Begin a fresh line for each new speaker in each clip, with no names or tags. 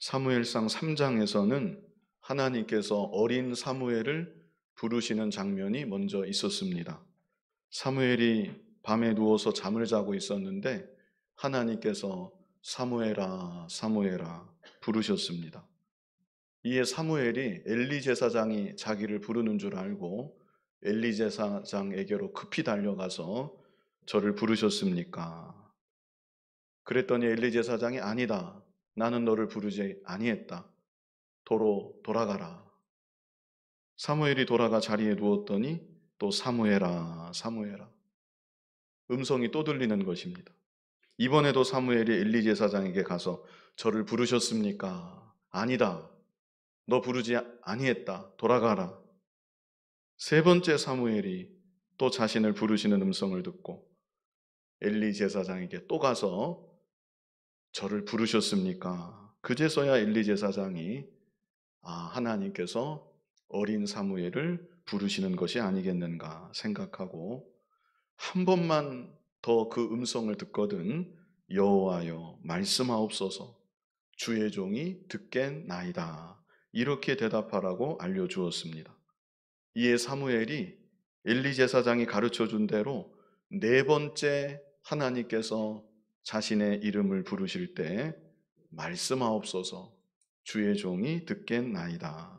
사무엘상 3장에서는 하나님께서 어린 사무엘을 부르시는 장면이 먼저 있었습니다. 사무엘이 밤에 누워서 잠을 자고 있었는데 하나님께서 사무엘아 사무엘아 부르셨습니다. 이에 사무엘이 엘리 제사장이 자기를 부르는 줄 알고 엘리 제사장에게로 급히 달려가서 저를 부르셨습니까? 그랬더니 엘리 제사장이 아니다. 나는 너를 부르지 아니했다. 도로 돌아가라. 사무엘이 돌아가 자리에 누웠더니 또 사무엘아, 사무엘아. 음성이 또 들리는 것입니다. 이번에도 사무엘이 엘리 제사장에게 가서 저를 부르셨습니까? 아니다. 너 부르지 아니했다. 돌아가라. 세 번째 사무엘이 또 자신을 부르시는 음성을 듣고 엘리 제사장에게 또 가서 저를 부르셨습니까? 그제서야 엘리 제사장이 아, 하나님께서 어린 사무엘을 부르시는 것이 아니겠는가 생각하고 한 번만 더 그 음성을 듣거든 여호와여 말씀하옵소서 주의 종이 듣겠나이다 이렇게 대답하라고 알려주었습니다. 이에 사무엘이 엘리 제사장이 가르쳐 준 대로 네 번째 하나님께서 자신의 이름을 부르실 때 말씀하옵소서 주의 종이 듣겠나이다.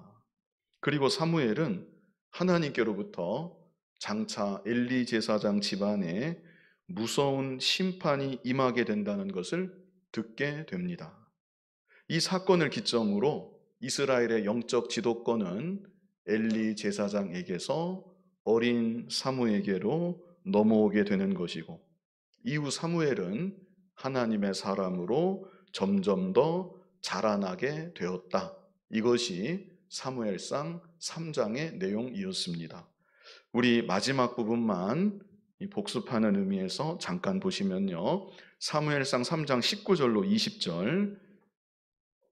그리고 사무엘은 하나님께로부터 장차 엘리 제사장 집안에 무서운 심판이 임하게 된다는 것을 듣게 됩니다. 이 사건을 기점으로 이스라엘의 영적 지도권은 엘리 제사장에게서 어린 사무에게로 넘어오게 되는 것이고 이후 사무엘은 하나님의 사람으로 점점 더 자라나게 되었다. 이것이 사무엘상 3장의 내용이었습니다. 우리 마지막 부분만 복습하는 의미에서 잠깐 보시면요. 사무엘상 3장 19절로 20절,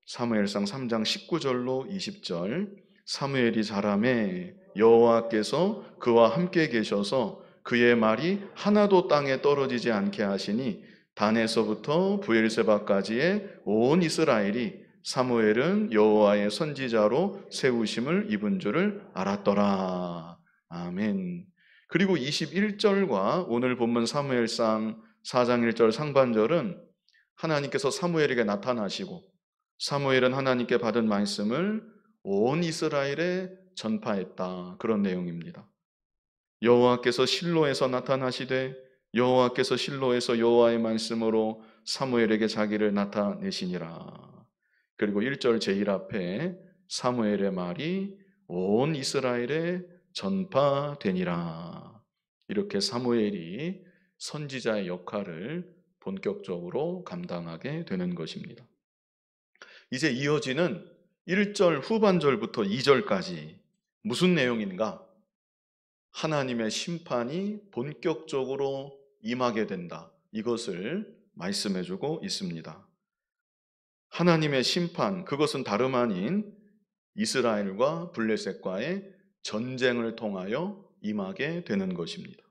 사무엘상 3장 19절로 20절, 사무엘이 자람에 여호와께서 그와 함께 계셔서 그의 말이 하나도 땅에 떨어지지 않게 하시니 단에서부터 부엘세바까지의 온 이스라엘이 사무엘은 여호와의 선지자로 세우심을 입은 줄을 알았더라. 아멘. 그리고 21절과 오늘 본문 사무엘상 4장 1절 상반절은 하나님께서 사무엘에게 나타나시고 사무엘은 하나님께 받은 말씀을 온 이스라엘에 전파했다. 그런 내용입니다. 여호와께서 실로에서 나타나시되 여호와께서 실로에서 여호와의 말씀으로 사무엘에게 자기를 나타내시니라. 그리고 1절 제1 앞에 사무엘의 말이 온 이스라엘에 전파되니라. 이렇게 사무엘이 선지자의 역할을 본격적으로 감당하게 되는 것입니다. 이제 이어지는 1절 후반절부터 2절까지 무슨 내용인가? 하나님의 심판이 본격적으로 임하게 된다. 이것을 말씀해 주고 있습니다. 하나님의 심판, 그것은 다름 아닌 이스라엘과 블레셋과의 전쟁을 통하여 임하게 되는 것입니다.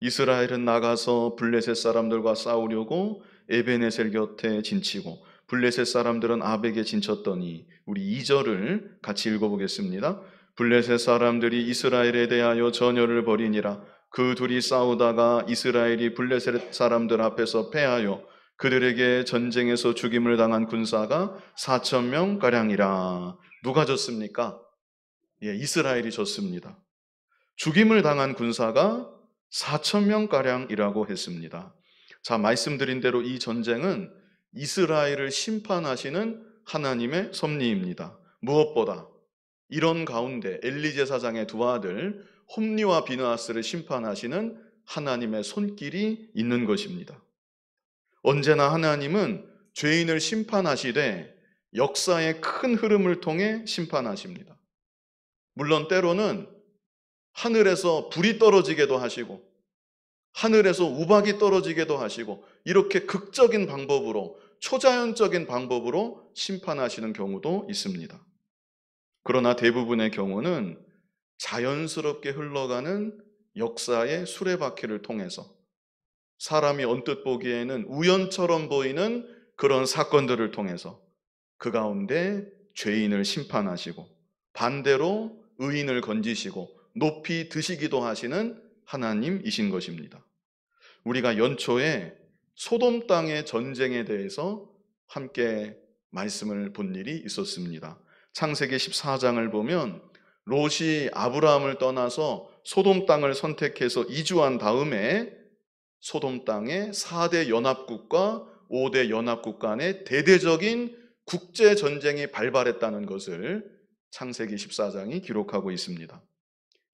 이스라엘은 나가서 블레셋 사람들과 싸우려고 에베네셀 곁에 진치고 블레셋 사람들은 아벡에 진쳤더니 우리 2절을 같이 읽어보겠습니다. 블레셋 사람들이 이스라엘에 대하여 전열을 벌이니라 그 둘이 싸우다가 이스라엘이 블레셋 사람들 앞에서 패하여 그들에게 전쟁에서 죽임을 당한 군사가 4천 명 가량이라. 누가 졌습니까? 예, 이스라엘이 졌습니다. 죽임을 당한 군사가 4천 명 가량이라고 했습니다. 자, 말씀드린 대로 이 전쟁은 이스라엘을 심판하시는 하나님의 섭리입니다. 무엇보다 이런 가운데 엘리제 사장의 두 아들 홈리와 비나스를 심판하시는 하나님의 손길이 있는 것입니다. 언제나 하나님은 죄인을 심판하시되 역사의 큰 흐름을 통해 심판하십니다. 물론 때로는 하늘에서 불이 떨어지게도 하시고 하늘에서 우박이 떨어지게도 하시고 이렇게 극적인 방법으로 초자연적인 방법으로 심판하시는 경우도 있습니다. 그러나 대부분의 경우는 자연스럽게 흘러가는 역사의 수레바퀴를 통해서 사람이 언뜻 보기에는 우연처럼 보이는 그런 사건들을 통해서 그 가운데 죄인을 심판하시고 반대로 의인을 건지시고 높이 드시기도 하시는 하나님이신 것입니다. 우리가 연초에 소돔 땅의 전쟁에 대해서 함께 말씀을 본 일이 있었습니다. 창세기 14장을 보면 롯이 아브라함을 떠나서 소돔 땅을 선택해서 이주한 다음에 소돔 땅의 4대 연합국과 5대 연합국 간의 대대적인 국제 전쟁이 발발했다는 것을 창세기 14장이 기록하고 있습니다.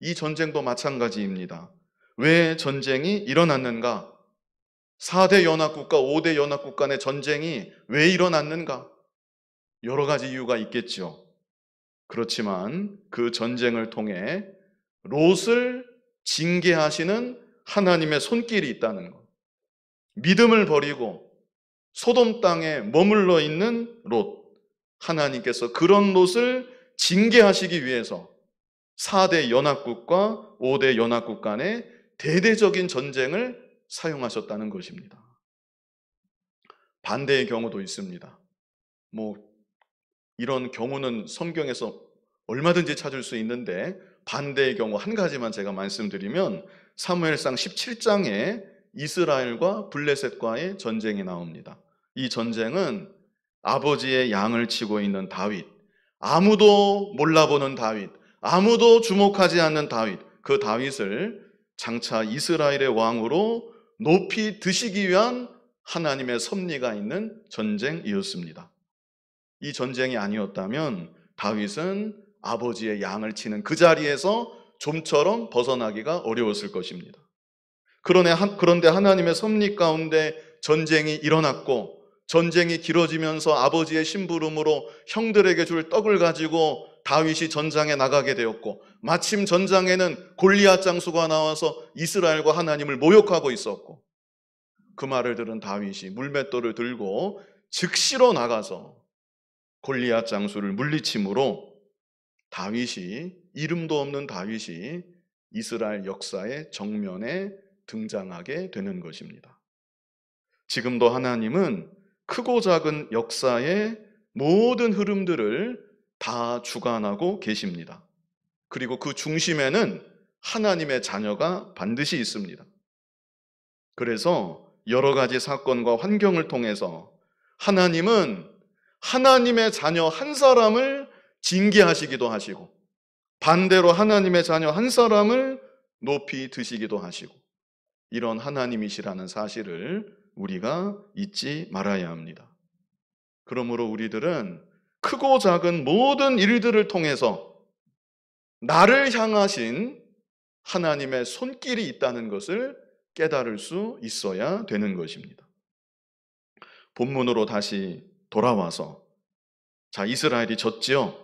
이 전쟁도 마찬가지입니다. 왜 전쟁이 일어났는가? 4대 연합국과 5대 연합국 간의 전쟁이 왜 일어났는가? 여러 가지 이유가 있겠지요. 그렇지만 그 전쟁을 통해 롯을 징계하시는 하나님의 손길이 있다는 것. 믿음을 버리고 소돔 땅에 머물러 있는 롯. 하나님께서 그런 롯을 징계하시기 위해서 4대 연합국과 5대 연합국 간의 대대적인 전쟁을 사용하셨다는 것입니다. 반대의 경우도 있습니다. 뭐 이런 경우는 성경에서 얼마든지 찾을 수 있는데 반대의 경우 한 가지만 제가 말씀드리면 사무엘상 17장에 이스라엘과 블레셋과의 전쟁이 나옵니다. 이 전쟁은 아버지의 양을 치고 있는 다윗, 아무도 몰라보는 다윗, 아무도 주목하지 않는 다윗, 그 다윗을 장차 이스라엘의 왕으로 높이 드시기 위한 하나님의 섭리가 있는 전쟁이었습니다. 이 전쟁이 아니었다면 다윗은 아버지의 양을 치는 그 자리에서 좀처럼 벗어나기가 어려웠을 것입니다. 그런데 하나님의 섭리 가운데 전쟁이 일어났고 전쟁이 길어지면서 아버지의 심부름으로 형들에게 줄 떡을 가지고 다윗이 전장에 나가게 되었고 마침 전장에는 골리앗 장수가 나와서 이스라엘과 하나님을 모욕하고 있었고 그 말을 들은 다윗이 물맷돌을 들고 즉시로 나가서 골리앗 장수를 물리침으로 다윗이 이름도 없는 다윗이 이스라엘 역사의 정면에 등장하게 되는 것입니다. 지금도 하나님은 크고 작은 역사의 모든 흐름들을 다 주관하고 계십니다. 그리고 그 중심에는 하나님의 자녀가 반드시 있습니다. 그래서 여러 가지 사건과 환경을 통해서 하나님은 하나님의 자녀 한 사람을 징계하시기도 하시고 반대로 하나님의 자녀 한 사람을 높이 드시기도 하시고 이런 하나님이시라는 사실을 우리가 잊지 말아야 합니다. 그러므로 우리들은 크고 작은 모든 일들을 통해서 나를 향하신 하나님의 손길이 있다는 것을 깨달을 수 있어야 되는 것입니다. 본문으로 다시 돌아와서 자 이스라엘이 졌지요.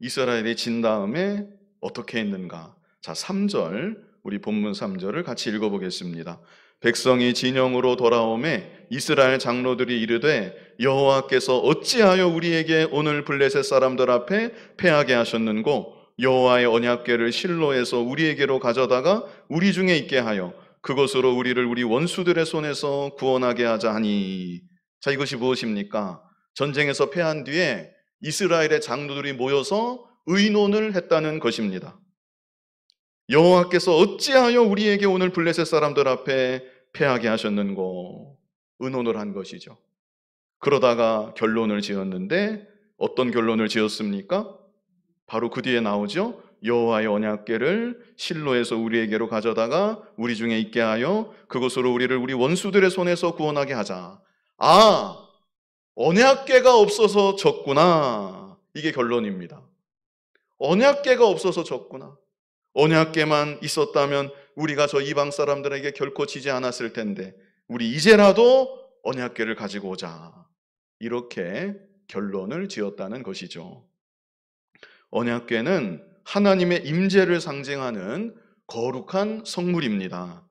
이스라엘이 진 다음에 어떻게 했는가? 자 3절 우리 본문 3절을 같이 읽어보겠습니다. 백성이 진영으로 돌아오매 이스라엘 장로들이 이르되 여호와께서 어찌하여 우리에게 오늘 블레셋 사람들 앞에 패하게 하셨는고 여호와의 언약궤를 실로에서 우리에게로 가져다가 우리 중에 있게 하여 그것으로 우리를 우리 원수들의 손에서 구원하게 하자 하니 자 이것이 무엇입니까? 전쟁에서 패한 뒤에 이스라엘의 장로들이 모여서 의논을 했다는 것입니다. 여호와께서 어찌하여 우리에게 오늘 블레셋 사람들 앞에 패하게 하셨는고 의논을 한 것이죠. 그러다가 결론을 지었는데 어떤 결론을 지었습니까? 바로 그 뒤에 나오죠. 여호와의 언약궤를 실로에서 우리에게로 가져다가 우리 중에 있게 하여 그것으로 우리를 우리 원수들의 손에서 구원하게 하자. 아, 언약계가 없어서 졌구나. 이게 결론입니다. 언약계가 없어서 졌구나. 언약계만 있었다면 우리가 저 이방 사람들에게 결코 지지 않았을 텐데 우리 이제라도 언약계를 가지고 오자. 이렇게 결론을 지었다는 것이죠. 언약계는 하나님의 임재를 상징하는 거룩한 성물입니다.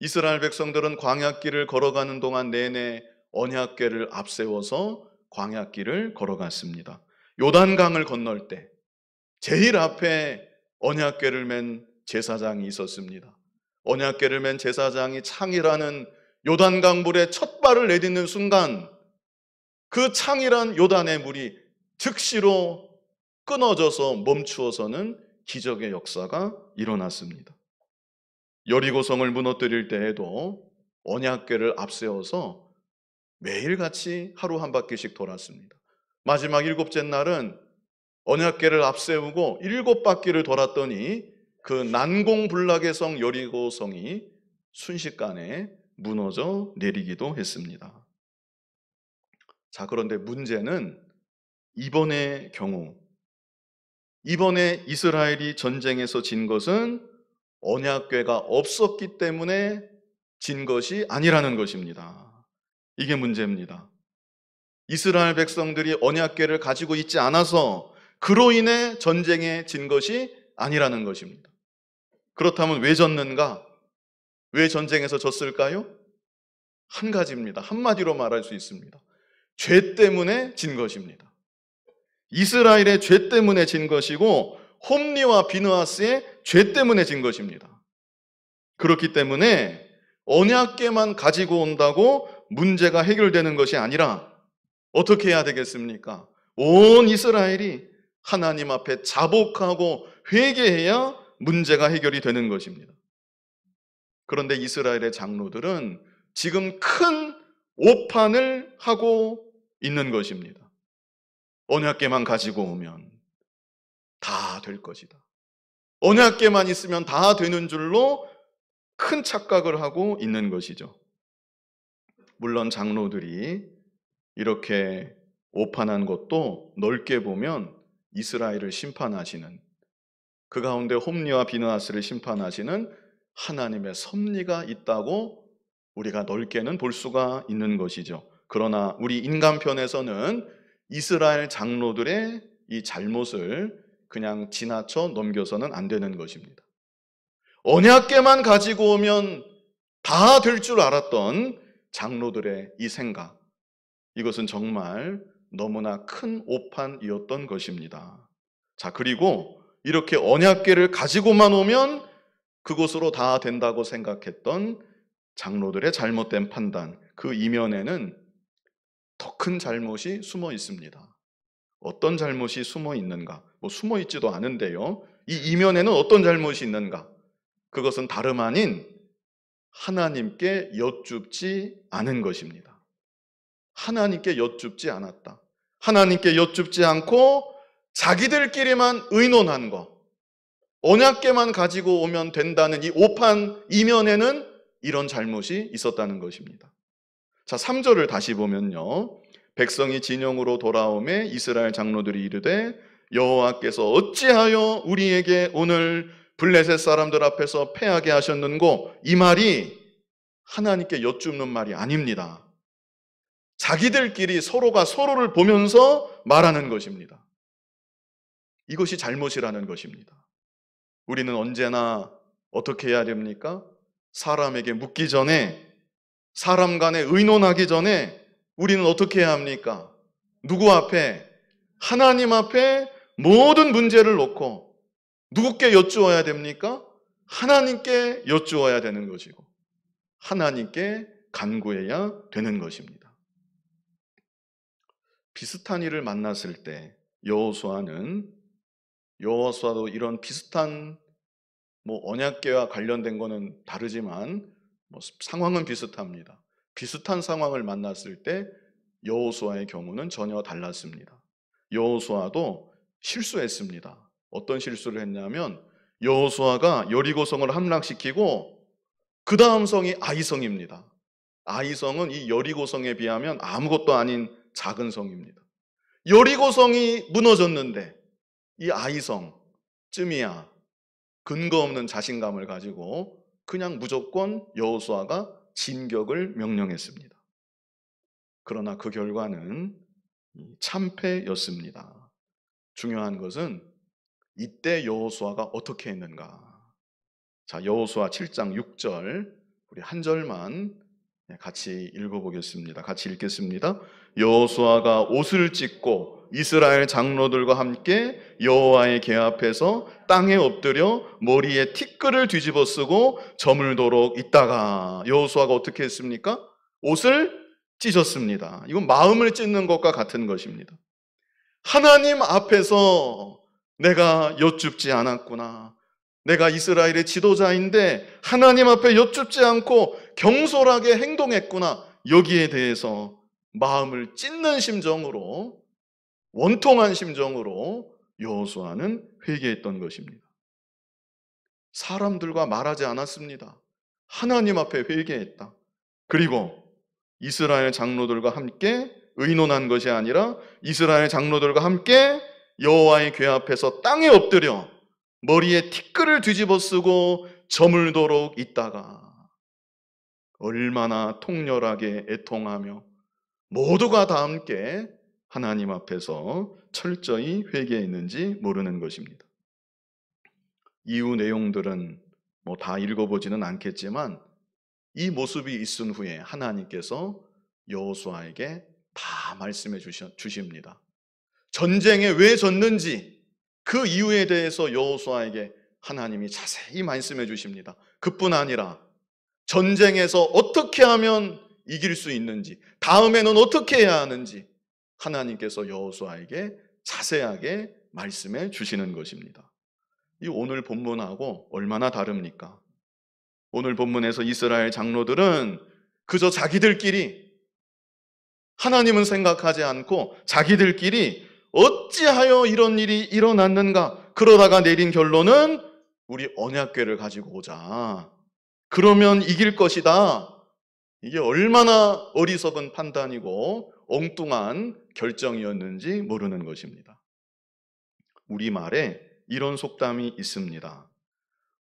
이스라엘 백성들은 광약길을 걸어가는 동안 내내 언약궤를 앞세워서 광약길을 걸어갔습니다. 요단강을 건널 때 제일 앞에 언약궤를 맨 제사장이 있었습니다. 언약궤를 맨 제사장이 창이라는 요단강 물에 첫 발을 내딛는 순간 그 창이란 요단의 물이 즉시로 끊어져서 멈추어서는 기적의 역사가 일어났습니다. 여리고성을 무너뜨릴 때에도 언약궤를 앞세워서 매일같이 하루 한 바퀴씩 돌았습니다. 마지막 일곱째 날은 언약계를 앞세우고 일곱 바퀴를 돌았더니 그 난공불락의 성 여리고 성이 순식간에 무너져 내리기도 했습니다. 자, 그런데 문제는 이번의 경우, 이번에 이스라엘이 전쟁에서 진 것은 언약궤가 없었기 때문에 진 것이 아니라는 것입니다. 이게 문제입니다. 이스라엘 백성들이 언약궤를 가지고 있지 않아서 그로 인해 전쟁에 진 것이 아니라는 것입니다. 그렇다면 왜 졌는가? 왜 전쟁에서 졌을까요? 한 가지입니다. 한마디로 말할 수 있습니다. 죄 때문에 진 것입니다. 이스라엘의 죄 때문에 진 것이고 홈리와 비누아스의 죄 때문에 진 것입니다. 그렇기 때문에 언약계만 가지고 온다고 문제가 해결되는 것이 아니라 어떻게 해야 되겠습니까? 온 이스라엘이 하나님 앞에 자복하고 회개해야 문제가 해결이 되는 것입니다. 그런데 이스라엘의 장로들은 지금 큰 오판을 하고 있는 것입니다. 언약계만 가지고 오면 다 될 것이다. 언약계만 있으면 다 되는 줄로 큰 착각을 하고 있는 것이죠. 물론 장로들이 이렇게 오판한 것도 넓게 보면 이스라엘을 심판하시는 그 가운데 홈리와 비누아스를 심판하시는 하나님의 섭리가 있다고 우리가 넓게는 볼 수가 있는 것이죠. 그러나 우리 인간편에서는 이스라엘 장로들의 이 잘못을 그냥 지나쳐 넘겨서는 안 되는 것입니다. 언약계만 가지고 오면 다 될 줄 알았던 장로들의 이 생각, 이것은 정말 너무나 큰 오판이었던 것입니다. 자, 그리고 이렇게 언약계를 가지고만 오면 그곳으로 다 된다고 생각했던 장로들의 잘못된 판단, 그 이면에는 더 큰 잘못이 숨어 있습니다. 어떤 잘못이 숨어 있는가? 뭐 숨어 있지도 않은데요. 이 이면에는 어떤 잘못이 있는가? 그것은 다름 아닌 하나님께 여쭙지 않은 것입니다. 하나님께 여쭙지 않았다. 하나님께 여쭙지 않고 자기들끼리만 의논한 것, 언약계만 가지고 오면 된다는 이 오판 이면에는 이런 잘못이 있었다는 것입니다. 자, 3절을 다시 보면요. 백성이 진영으로 돌아오매 이스라엘 장로들이 이르되 여호와께서 어찌하여 우리에게 오늘 블레셋 사람들 앞에서 패하게 하셨는고 이 말이 하나님께 여쭙는 말이 아닙니다. 자기들끼리 서로가 서로를 보면서 말하는 것입니다. 이것이 잘못이라는 것입니다. 우리는 언제나 어떻게 해야 됩니까? 사람에게 묻기 전에 사람 간에 의논하기 전에 우리는 어떻게 해야 합니까? 누구 앞에? 하나님 앞에 모든 문제를 놓고 누구께 여쭈어야 됩니까? 하나님께 여쭈어야 되는 것이고 하나님께 간구해야 되는 것입니다. 비슷한 일을 만났을 때 여호수아는 여호수아도 이런 비슷한 뭐 언약계와 관련된 거는 다르지만 뭐 상황은 비슷합니다. 비슷한 상황을 만났을 때 여호수아의 경우는 전혀 달랐습니다. 여호수아도 실수했습니다. 어떤 실수를 했냐면 여호수아가 여리고성을 함락시키고 그 다음 성이 아이성입니다. 아이성은 이 여리고성에 비하면 아무것도 아닌 작은 성입니다. 여리고성이 무너졌는데 이 아이성 쯤이야 근거 없는 자신감을 가지고 그냥 무조건 여호수아가 진격을 명령했습니다. 그러나 그 결과는 참패였습니다. 중요한 것은 이때 여호수아가 어떻게 했는가? 자, 여호수아 7장 6절 우리 한 절만 예, 같이 읽어보겠습니다. 같이 읽겠습니다. 여호수아가 옷을 찢고 이스라엘 장로들과 함께 여호와의 계 앞에서 땅에 엎드려 머리에 티끌을 뒤집어 쓰고 점을 도록 있다가 여호수아가 어떻게 했습니까? 옷을 찢었습니다. 이건 마음을 찢는 것과 같은 것입니다. 하나님 앞에서 내가 여쭙지 않았구나. 내가 이스라엘의 지도자인데 하나님 앞에 여쭙지 않고 경솔하게 행동했구나. 여기에 대해서 마음을 찢는 심정으로 원통한 심정으로 여호수아는 회개했던 것입니다. 사람들과 말하지 않았습니다. 하나님 앞에 회개했다. 그리고 이스라엘 장로들과 함께 의논한 것이 아니라 이스라엘 장로들과 함께 여호와의 궤 앞에서 땅에 엎드려 머리에 티끌을 뒤집어쓰고 저물도록 있다가 얼마나 통렬하게 애통하며 모두가 다 함께 하나님 앞에서 철저히 회개했는지 모르는 것입니다. 이후 내용들은 뭐 다 읽어보지는 않겠지만 이 모습이 있은 후에 하나님께서 여호수아에게 다 말씀해 주십니다. 전쟁에 왜 졌는지 그 이유에 대해서 여호수아에게 하나님이 자세히 말씀해 주십니다. 그뿐 아니라 전쟁에서 어떻게 하면 이길 수 있는지, 다음에는 어떻게 해야 하는지 하나님께서 여호수아에게 자세하게 말씀해 주시는 것입니다. 이 오늘 본문하고 얼마나 다릅니까? 오늘 본문에서 이스라엘 장로들은 그저 자기들끼리 하나님은 생각하지 않고 자기들끼리 어찌하여 이런 일이 일어났는가? 그러다가 내린 결론은 우리 언약궤를 가지고 오자. 그러면 이길 것이다. 이게 얼마나 어리석은 판단이고 엉뚱한 결정이었는지 모르는 것입니다. 우리말에 이런 속담이 있습니다.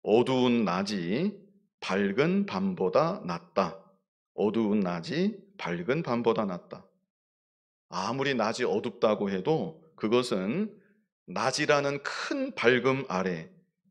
어두운 낮이 밝은 밤보다 낫다. 어두운 낮이 밝은 밤보다 낫다. 아무리 낮이 어둡다고 해도 그것은 낮이라는 큰 밝음 아래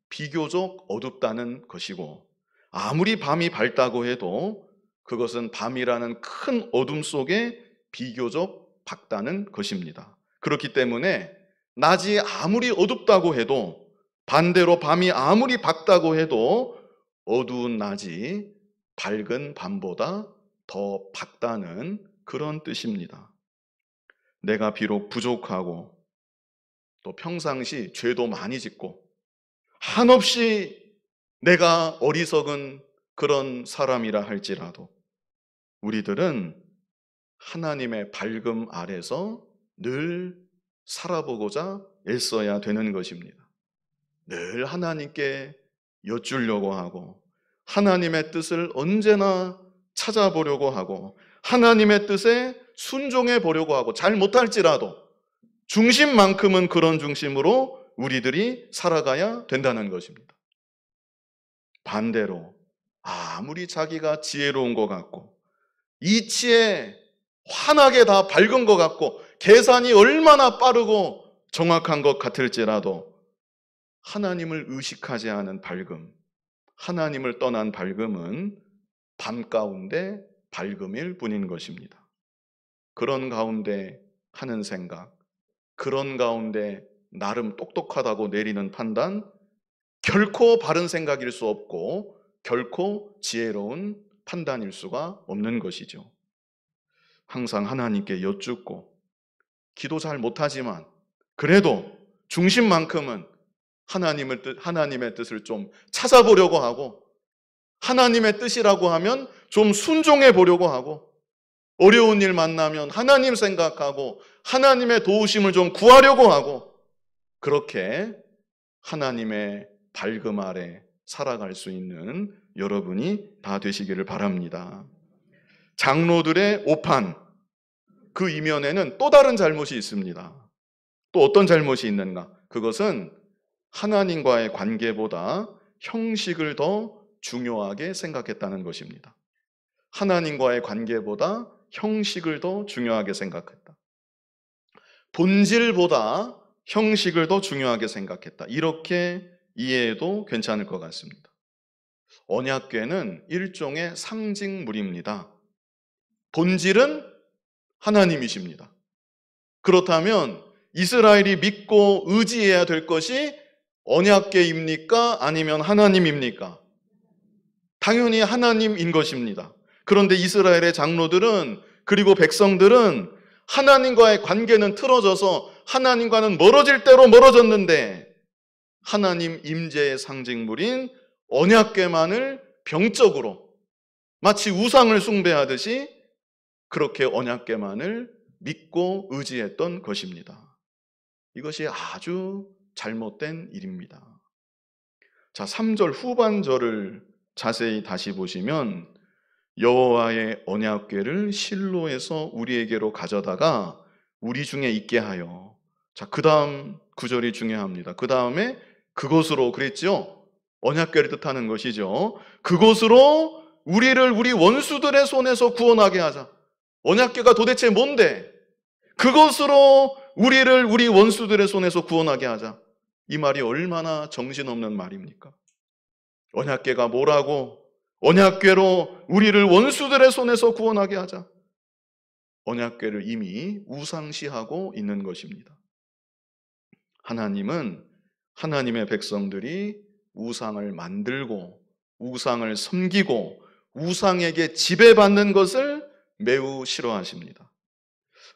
비교적 어둡다는 것이고 아무리 밤이 밝다고 해도 그것은 밤이라는 큰 어둠 속에 비교적 밝다는 것입니다. 그렇기 때문에 낮이 아무리 어둡다고 해도 반대로 밤이 아무리 밝다고 해도 어두운 낮이 밝은 밤보다 더 밝다는 그런 뜻입니다. 내가 비록 부족하고 또 평상시 죄도 많이 짓고 한없이 내가 어리석은 그런 사람이라 할지라도 우리들은 하나님의 밝음 아래서 늘 살아보고자 애써야 되는 것입니다. 늘 하나님께 여쭈려고 하고 하나님의 뜻을 언제나 찾아보려고 하고 하나님의 뜻에 순종해 보려고 하고 잘 못할지라도 중심만큼은 그런 중심으로 우리들이 살아가야 된다는 것입니다. 반대로 아무리 자기가 지혜로운 것 같고 이치에 환하게 다 밝은 것 같고 계산이 얼마나 빠르고 정확한 것 같을지라도 하나님을 의식하지 않은 밝음, 하나님을 떠난 밝음은 밤 가운데 밝음일 뿐인 것입니다. 그런 가운데 하는 생각, 그런 가운데 나름 똑똑하다고 내리는 판단, 결코 바른 생각일 수 없고, 결코 지혜로운 판단일 수가 없는 것이죠. 항상 하나님께 여쭙고, 기도 잘 못하지만, 그래도 중심만큼은 하나님을 뜻, 하나님의 뜻을 좀 찾아보려고 하고, 하나님의 뜻이라고 하면 좀 순종해 보려고 하고, 어려운 일 만나면 하나님 생각하고 하나님의 도우심을 좀 구하려고 하고 그렇게 하나님의 밝음 아래 살아갈 수 있는 여러분이 다 되시기를 바랍니다. 장로들의 오판 그 이면에는 또 다른 잘못이 있습니다. 또 어떤 잘못이 있는가? 그것은 하나님과의 관계보다 형식을 더 중요하게 생각했다는 것입니다. 하나님과의 관계보다 형식을 더 중요하게 생각했다. 본질보다 형식을 더 중요하게 생각했다. 이렇게 이해해도 괜찮을 것 같습니다. 언약궤는 일종의 상징물입니다. 본질은 하나님이십니다. 그렇다면 이스라엘이 믿고 의지해야 될 것이 언약궤입니까? 아니면 하나님입니까? 당연히 하나님인 것입니다. 그런데 이스라엘의 장로들은 그리고 백성들은 하나님과의 관계는 틀어져서 하나님과는 멀어질 대로 멀어졌는데 하나님 임재의 상징물인 언약궤만을 병적으로 마치 우상을 숭배하듯이 그렇게 언약궤만을 믿고 의지했던 것입니다. 이것이 아주 잘못된 일입니다. 자, 3절 후반절을 자세히 다시 보시면 여호와의 언약궤를 실로에서 우리에게로 가져다가 우리 중에 있게 하여 자, 그다음 구절이 중요합니다. 그다음에 그것으로그랬죠 언약궤를 뜻하는 것이죠. 그것으로 우리를 우리 원수들의 손에서 구원하게 하자. 언약궤가 도대체 뭔데? 그것으로 우리를 우리 원수들의 손에서 구원하게 하자. 이 말이 얼마나 정신없는 말입니까? 언약궤가 뭐라고 언약궤로 우리를 원수들의 손에서 구원하게 하자. 언약궤를 이미 우상시하고 있는 것입니다. 하나님은 하나님의 백성들이 우상을 만들고 우상을 섬기고 우상에게 지배받는 것을 매우 싫어하십니다.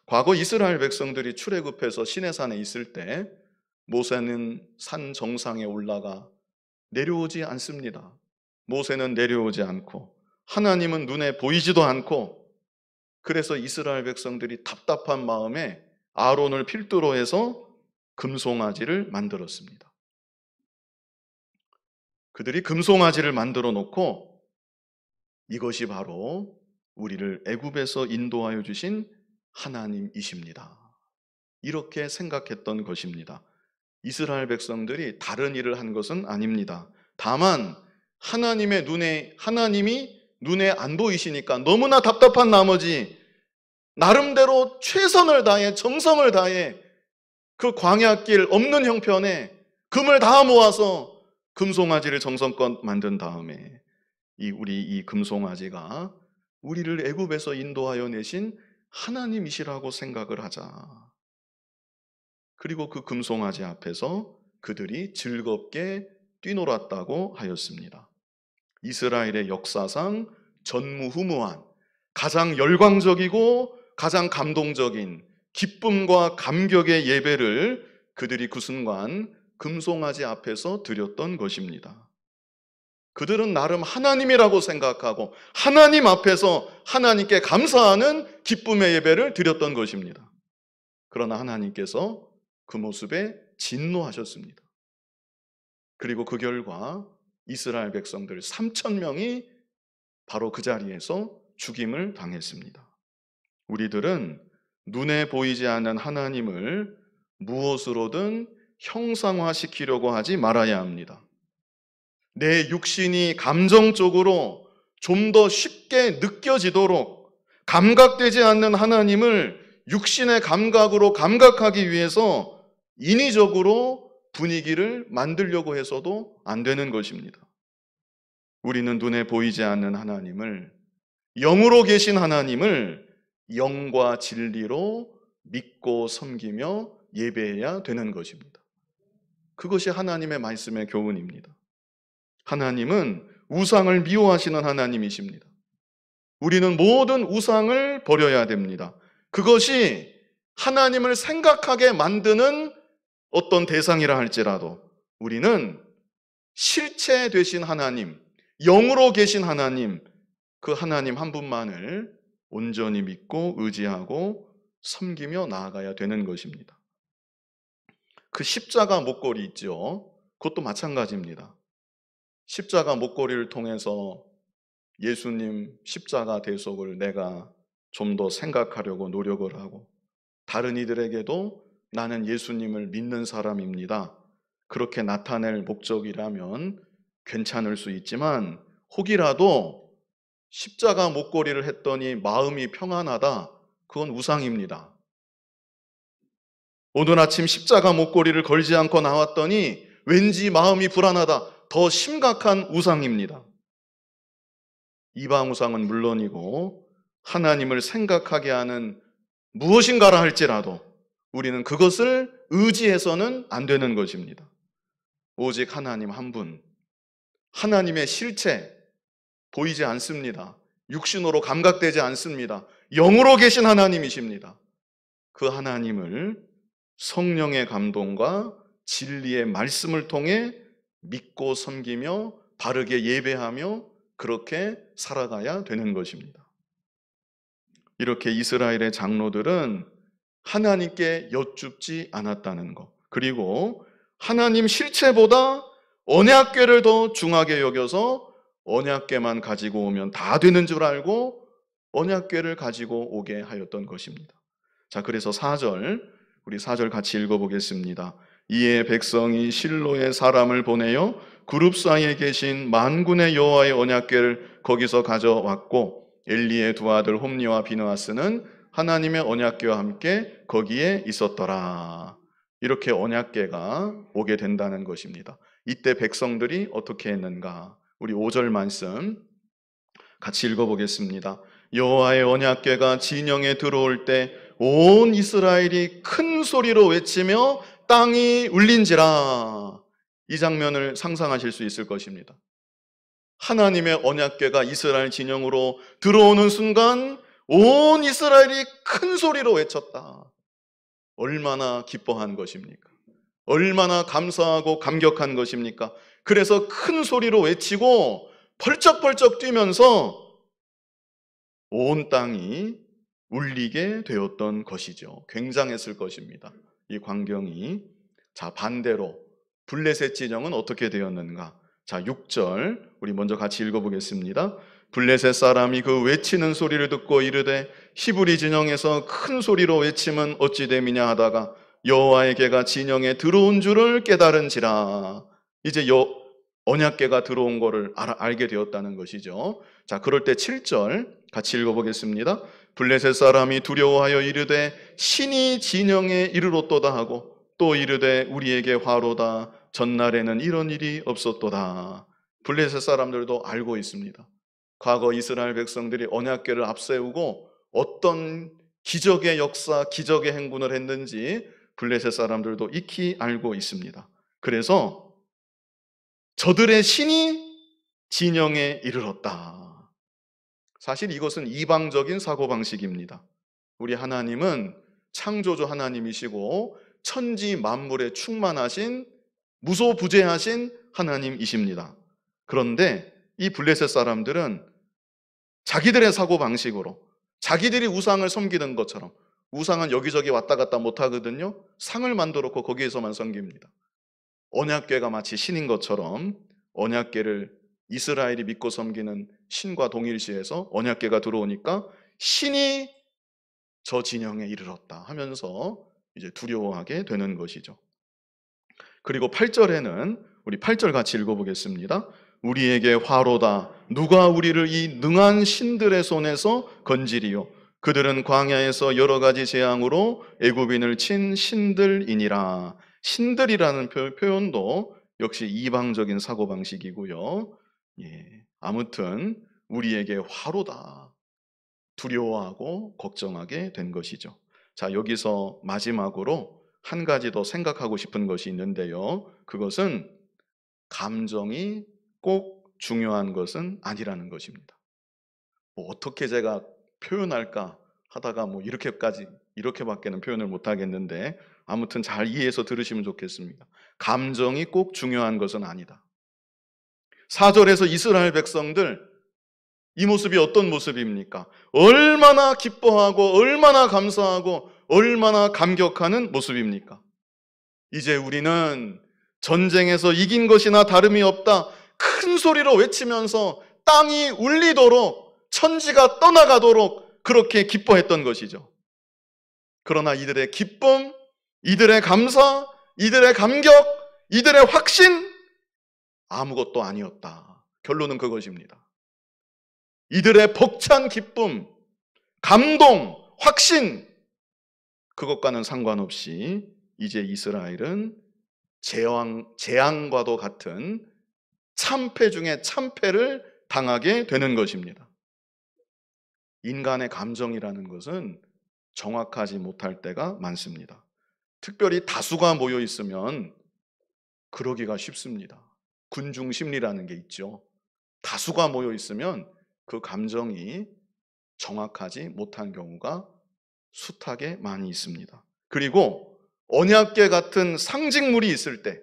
과거 이스라엘 백성들이 출애굽해서 시내산에 있을 때 모세는 산 정상에 올라가 내려오지 않습니다. 모세는 내려오지 않고 하나님은 눈에 보이지도 않고 그래서 이스라엘 백성들이 답답한 마음에 아론을 필두로 해서 금송아지를 만들었습니다. 그들이 금송아지를 만들어 놓고 이것이 바로 우리를 애굽에서 인도하여 주신 하나님이십니다. 이렇게 생각했던 것입니다. 이스라엘 백성들이 다른 일을 한 것은 아닙니다. 다만 하나님의 눈에 하나님이 눈에 안 보이시니까 너무나 답답한 나머지 나름대로 최선을 다해 정성을 다해 그 광야길 없는 형편에 금을 다 모아서 금송아지를 정성껏 만든 다음에 이 우리 이 금송아지가 우리를 애굽에서 인도하여 내신 하나님이시라고 생각을 하자. 그리고 그 금송아지 앞에서 그들이 즐겁게 뛰놀았다고 하였습니다. 이스라엘의 역사상 전무후무한 가장 열광적이고 가장 감동적인 기쁨과 감격의 예배를 그들이 그 순간 금송아지 앞에서 드렸던 것입니다. 그들은 나름 하나님이라고 생각하고 하나님 앞에서 하나님께 감사하는 기쁨의 예배를 드렸던 것입니다. 그러나 하나님께서 그 모습에 진노하셨습니다. 그리고 그 결과 이스라엘 백성들 3천 명이 바로 그 자리에서 죽임을 당했습니다. 우리들은 눈에 보이지 않는 하나님을 무엇으로든 형상화시키려고 하지 말아야 합니다. 내 육신이 감정적으로 좀 더 쉽게 느껴지도록 감각되지 않는 하나님을 육신의 감각으로 감각하기 위해서 인위적으로 분위기를 만들려고 해서도 안 되는 것입니다. 우리는 눈에 보이지 않는 하나님을 영으로 계신 하나님을 영과 진리로 믿고 섬기며 예배해야 되는 것입니다. 그것이 하나님의 말씀의 교훈입니다. 하나님은 우상을 미워하시는 하나님이십니다. 우리는 모든 우상을 버려야 됩니다. 그것이 하나님을 생각하게 만드는 어떤 대상이라 할지라도 우리는 실체 되신 하나님, 영으로 계신 하나님, 그 하나님 한 분만을 온전히 믿고 의지하고 섬기며 나아가야 되는 것입니다. 그 십자가 목걸이 있죠. 그것도 마찬가지입니다. 십자가 목걸이를 통해서 예수님 십자가 대속을 내가 좀 더 생각하려고 노력을 하고 다른 이들에게도 나는 예수님을 믿는 사람입니다. 그렇게 나타낼 목적이라면 괜찮을 수 있지만 혹이라도 십자가 목걸이를 했더니 마음이 평안하다. 그건 우상입니다. 오늘 아침 십자가 목걸이를 걸지 않고 나왔더니 왠지 마음이 불안하다. 더 심각한 우상입니다. 이방 우상은 물론이고 하나님을 생각하게 하는 무엇인가라 할지라도 우리는 그것을 의지해서는 안 되는 것입니다. 오직 하나님 한 분, 하나님의 실체 보이지 않습니다. 육신으로 감각되지 않습니다. 영으로 계신 하나님이십니다. 그 하나님을 성령의 감동과 진리의 말씀을 통해 믿고 섬기며 바르게 예배하며 그렇게 살아가야 되는 것입니다. 이렇게 이스라엘의 장로들은 하나님께 여쭙지 않았다는 것. 그리고 하나님 실체보다 언약궤를 더 중하게 여겨서 언약궤만 가지고 오면 다 되는 줄 알고 언약궤를 가지고 오게 하였던 것입니다. 자, 그래서 4절 우리 4절 같이 읽어 보겠습니다. 이에 백성이 실로의 사람을 보내어 그룹 사이에 계신 만군의 여호와의 언약궤를 거기서 가져왔고 엘리의 두 아들 홈리와 비누아스는 하나님의 언약궤와 함께 거기에 있었더라. 이렇게 언약궤가 오게 된다는 것입니다. 이때 백성들이 어떻게 했는가? 우리 5절 말씀 같이 읽어 보겠습니다. 여호와의 언약궤가 진영에 들어올 때 온 이스라엘이 큰 소리로 외치며 땅이 울린지라. 이 장면을 상상하실 수 있을 것입니다. 하나님의 언약궤가 이스라엘 진영으로 들어오는 순간 온 이스라엘이 큰 소리로 외쳤다. 얼마나 기뻐한 것입니까? 얼마나 감사하고 감격한 것입니까? 그래서 큰 소리로 외치고 펄쩍펄쩍 뛰면서 온 땅이 울리게 되었던 것이죠. 굉장했을 것입니다. 이 광경이. 자, 반대로 블레셋 지정은 어떻게 되었는가? 자, 6절 우리 먼저 같이 읽어보겠습니다. 블레셋 사람이 그 외치는 소리를 듣고 이르되 히브리 진영에서 큰 소리로 외침은 어찌 됨이냐 하다가 여호와의 개가 진영에 들어온 줄을 깨달은지라 이제 여 언약계가 들어온 거를 알, 게 되었다는 것이죠. 자, 그럴 때 7절 같이 읽어보겠습니다. 블레셋 사람이 두려워하여 이르되 신이 진영에 이르렀도다 하고 또 이르되 우리에게 화로다 전날에는 이런 일이 없었도다. 블레셋 사람들도 알고 있습니다. 과거 이스라엘 백성들이 언약궤를 앞세우고 어떤 기적의 역사, 기적의 행군을 했는지 블레셋 사람들도 익히 알고 있습니다. 그래서 저들의 신이 진영에 이르렀다. 사실 이것은 이방적인 사고방식입니다. 우리 하나님은 창조주 하나님이시고 천지 만물에 충만하신 무소부재하신 하나님이십니다. 그런데 이 블레셋 사람들은 자기들의 사고방식으로 자기들이 우상을 섬기는 것처럼 우상은 여기저기 왔다 갔다 못하거든요. 상을 만들었고 거기에서만 섬깁니다. 언약궤가 마치 신인 것처럼 언약궤를 이스라엘이 믿고 섬기는 신과 동일시에서 언약궤가 들어오니까 신이 저 진영에 이르렀다 하면서 이제 두려워하게 되는 것이죠. 그리고 8절에는 우리 8절 같이 읽어보겠습니다. 우리에게 화로다. 누가 우리를 이 능한 신들의 손에서 건지리요. 그들은 광야에서 여러 가지 재앙으로 애굽인을 친 신들이니라. 신들이라는 표현도 역시 이방적인 사고방식이고요. 예, 아무튼 우리에게 화로다. 두려워하고 걱정하게 된 것이죠. 자, 여기서 마지막으로 한 가지 더 생각하고 싶은 것이 있는데요. 그것은 감정이 꼭 중요한 것은 아니라는 것입니다. 뭐 어떻게 제가 표현할까 하다가 뭐 이렇게까지 이렇게밖에는 표현을 못 하겠는데 아무튼 잘 이해해서 들으시면 좋겠습니다. 감정이 꼭 중요한 것은 아니다. 4절에서 이스라엘 백성들 이 모습이 어떤 모습입니까? 얼마나 기뻐하고 얼마나 감사하고 얼마나 감격하는 모습입니까? 이제 우리는 전쟁에서 이긴 것이나 다름이 없다. 큰 소리로 외치면서 땅이 울리도록 천지가 떠나가도록 그렇게 기뻐했던 것이죠. 그러나 이들의 기쁨, 이들의 감사, 이들의 감격, 이들의 확신 아무것도 아니었다. 결론은 그것입니다. 이들의 벅찬 기쁨, 감동, 확신 그것과는 상관없이 이제 이스라엘은 재앙, 재앙과도 같은 참패 중에 참패를 당하게 되는 것입니다. 인간의 감정이라는 것은 정확하지 못할 때가 많습니다. 특별히 다수가 모여 있으면 그러기가 쉽습니다. 군중 심리라는 게 있죠. 다수가 모여 있으면 그 감정이 정확하지 못한 경우가 숱하게 많이 있습니다. 그리고 언약계 같은 상징물이 있을 때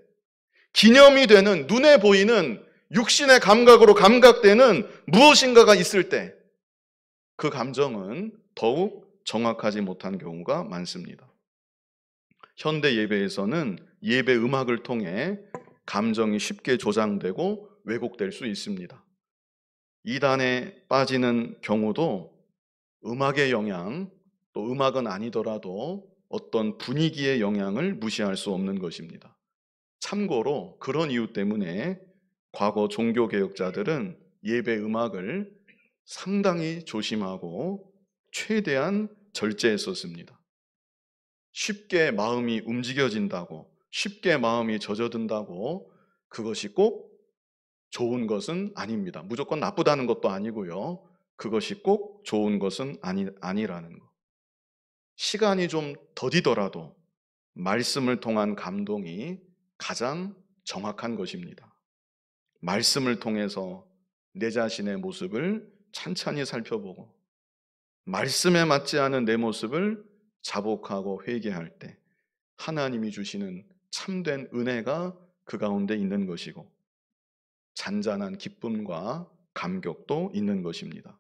기념이 되는 눈에 보이는 육신의 감각으로 감각되는 무엇인가가 있을 때 그 감정은 더욱 정확하지 못한 경우가 많습니다. 현대 예배에서는 예배 음악을 통해 감정이 쉽게 조장되고 왜곡될 수 있습니다. 이단에 빠지는 경우도 음악의 영향, 또 음악은 아니더라도 어떤 분위기의 영향을 무시할 수 없는 것입니다. 참고로 그런 이유 때문에 과거 종교개혁자들은 예배 음악을 상당히 조심하고 최대한 절제했었습니다. 쉽게 마음이 움직여진다고, 쉽게 마음이 젖어든다고 그것이 꼭 좋은 것은 아닙니다. 무조건 나쁘다는 것도 아니고요. 그것이 꼭 좋은 것은 아니, 아니라는 것. 시간이 좀 더디더라도 말씀을 통한 감동이 가장 정확한 것입니다. 말씀을 통해서 내 자신의 모습을 찬찬히 살펴보고 말씀에 맞지 않은 내 모습을 자복하고 회개할 때 하나님이 주시는 참된 은혜가 그 가운데 있는 것이고 잔잔한 기쁨과 감격도 있는 것입니다.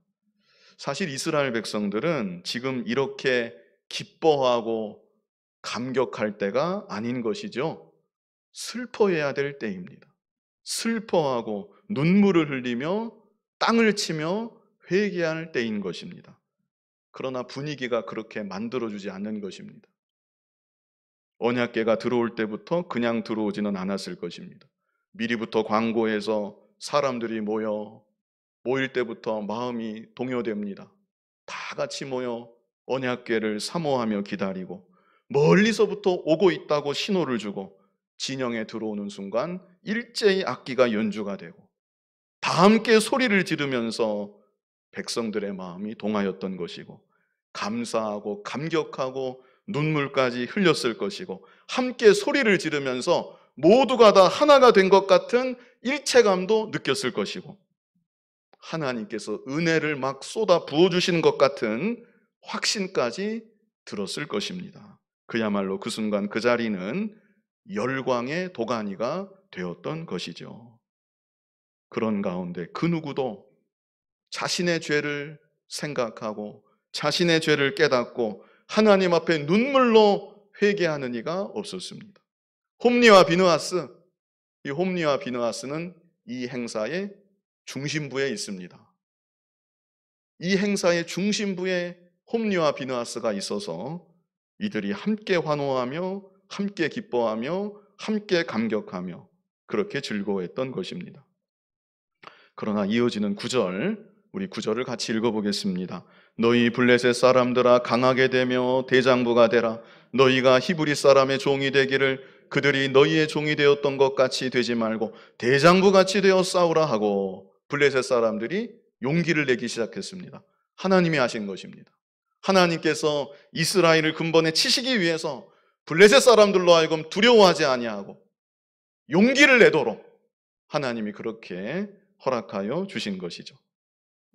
사실 이스라엘 백성들은 지금 이렇게 기뻐하고 감격할 때가 아닌 것이죠. 슬퍼해야 될 때입니다. 슬퍼하고 눈물을 흘리며 땅을 치며 회개할 때인 것입니다. 그러나 분위기가 그렇게 만들어주지 않는 것입니다. 언약계가 들어올 때부터 그냥 들어오지는 않았을 것입니다. 미리부터 광고해서 사람들이 모여 모일 때부터 마음이 동요됩니다. 다 같이 모여 언약계를 사모하며 기다리고 멀리서부터 오고 있다고 신호를 주고 진영에 들어오는 순간 일제히 악기가 연주가 되고 다 함께 소리를 지르면서 백성들의 마음이 동하였던 것이고 감사하고 감격하고 눈물까지 흘렸을 것이고 함께 소리를 지르면서 모두가 다 하나가 된 것 같은 일체감도 느꼈을 것이고 하나님께서 은혜를 막 쏟아 부어주시는 것 같은 확신까지 들었을 것입니다. 그야말로 그 순간 그 자리는 열광의 도가니가 되었던 것이죠. 그런 가운데 그 누구도 자신의 죄를 생각하고 자신의 죄를 깨닫고 하나님 앞에 눈물로 회개하는 이가 없었습니다. 홈리와 비누아스, 이 홈리와 비누아스는 이 행사의 중심부에 있습니다. 이 행사의 중심부에 홈리와 비누아스가 있어서 이들이 함께 환호하며 함께 기뻐하며 함께 감격하며 그렇게 즐거워했던 것입니다. 그러나 이어지는 구절 우리 구절을 같이 읽어보겠습니다. 너희 블레셋 사람들아 강하게 되며 대장부가 되라. 너희가 히브리 사람의 종이 되기를 그들이 너희의 종이 되었던 것 같이 되지 말고 대장부 같이 되어 싸우라 하고 블레셋 사람들이 용기를 내기 시작했습니다. 하나님이 하신 것입니다. 하나님께서 이스라엘을 근본에 치시기 위해서 블레셋 사람들로 하여금 두려워하지 아니하고 용기를 내도록 하나님이 그렇게 허락하여 주신 것이죠.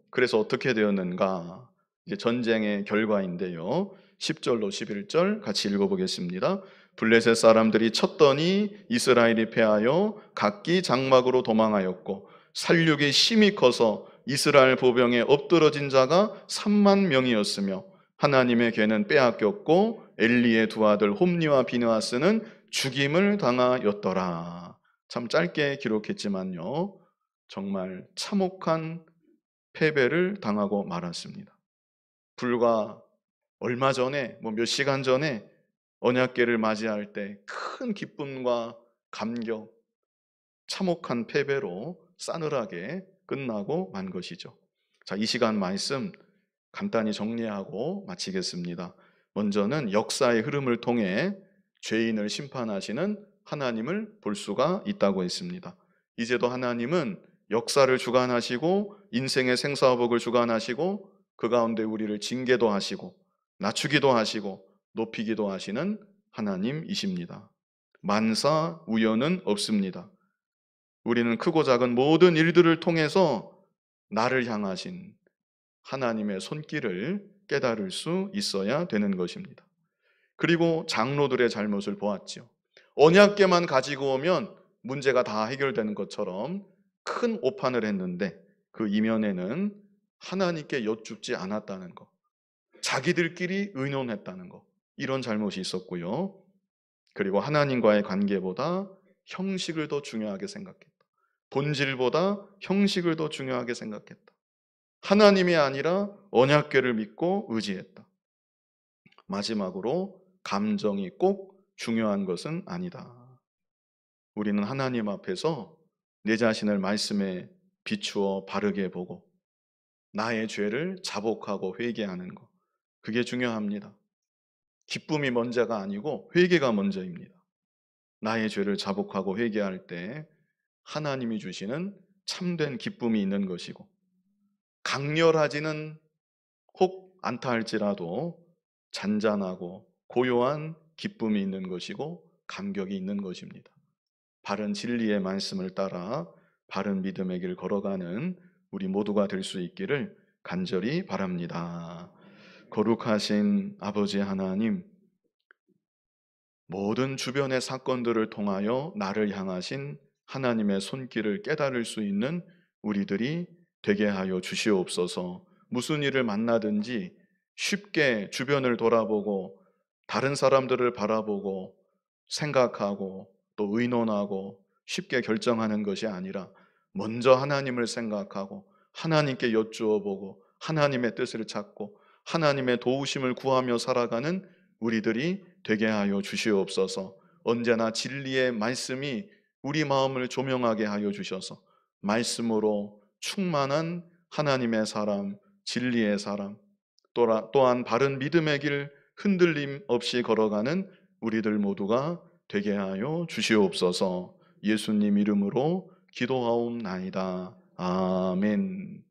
그래서 어떻게 되었는가? 이제 전쟁의 결과인데요. 10절로 11절 같이 읽어보겠습니다. 블레셋 사람들이 쳤더니 이스라엘이 패하여 각기 장막으로 도망하였고 살육이 심히 커서 이스라엘 보병에 엎드러진 자가 3만 명이었으며 하나님의 개는 빼앗겼고 엘리의 두 아들 홈니와 비누아스는 죽임을 당하였더라. 참 짧게 기록했지만요. 정말 참혹한 패배를 당하고 말았습니다. 불과 얼마 전에, 뭐 몇 시간 전에 언약계를 맞이할 때 큰 기쁨과 감격, 참혹한 패배로 싸늘하게 끝나고 만 것이죠. 자, 이 시간 말씀 간단히 정리하고 마치겠습니다. 먼저는 역사의 흐름을 통해 죄인을 심판하시는 하나님을 볼 수가 있다고 했습니다. 이제도 하나님은 역사를 주관하시고 인생의 생사복을 주관하시고 그 가운데 우리를 징계도 하시고 낮추기도 하시고 높이기도 하시는 하나님이십니다. 만사 우연은 없습니다. 우리는 크고 작은 모든 일들을 통해서 나를 향하신 하나님의 손길을 깨달을 수 있어야 되는 것입니다. 그리고 장로들의 잘못을 보았지요. 언약계만 가지고 오면 문제가 다 해결되는 것처럼 큰 오판을 했는데 그 이면에는 하나님께 여쭙지 않았다는 것, 자기들끼리 의논했다는 것, 이런 잘못이 있었고요. 그리고 하나님과의 관계보다 형식을 더 중요하게 생각했다. 본질보다 형식을 더 중요하게 생각했다. 하나님이 아니라 언약계를 믿고 의지했다. 마지막으로 감정이 꼭 중요한 것은 아니다. 우리는 하나님 앞에서 내 자신을 말씀에 비추어 바르게 보고 나의 죄를 자복하고 회개하는 것. 그게 중요합니다. 기쁨이 먼저가 아니고 회개가 먼저입니다. 나의 죄를 자복하고 회개할 때 하나님이 주시는 참된 기쁨이 있는 것이고 강렬하지는 혹 않다 할지라도 잔잔하고 고요한 기쁨이 있는 것이고 감격이 있는 것입니다. 바른 진리의 말씀을 따라 바른 믿음의 길 걸어가는 우리 모두가 될 수 있기를 간절히 바랍니다. 거룩하신 아버지 하나님, 모든 주변의 사건들을 통하여 나를 향하신 하나님의 손길을 깨달을 수 있는 우리들이 되게 하여 주시옵소서 무슨 일을 만나든지 쉽게 주변을 돌아보고 다른 사람들을 바라보고 생각하고 또 의논하고 쉽게 결정하는 것이 아니라 먼저 하나님을 생각하고 하나님께 여쭈어 보고 하나님의 뜻을 찾고 하나님의 도우심을 구하며 살아가는 우리들이 되게 하여 주시옵소서. 언제나 진리의 말씀이 우리 마음을 조명하게 하여 주셔서 말씀으로 충만한 하나님의 사람, 진리의 사람, 또한 바른 믿음의 길, 흔들림 없이 걸어가는 우리들 모두가 되게 하여 주시옵소서 예수님 이름으로 기도하옵나이다. 아멘.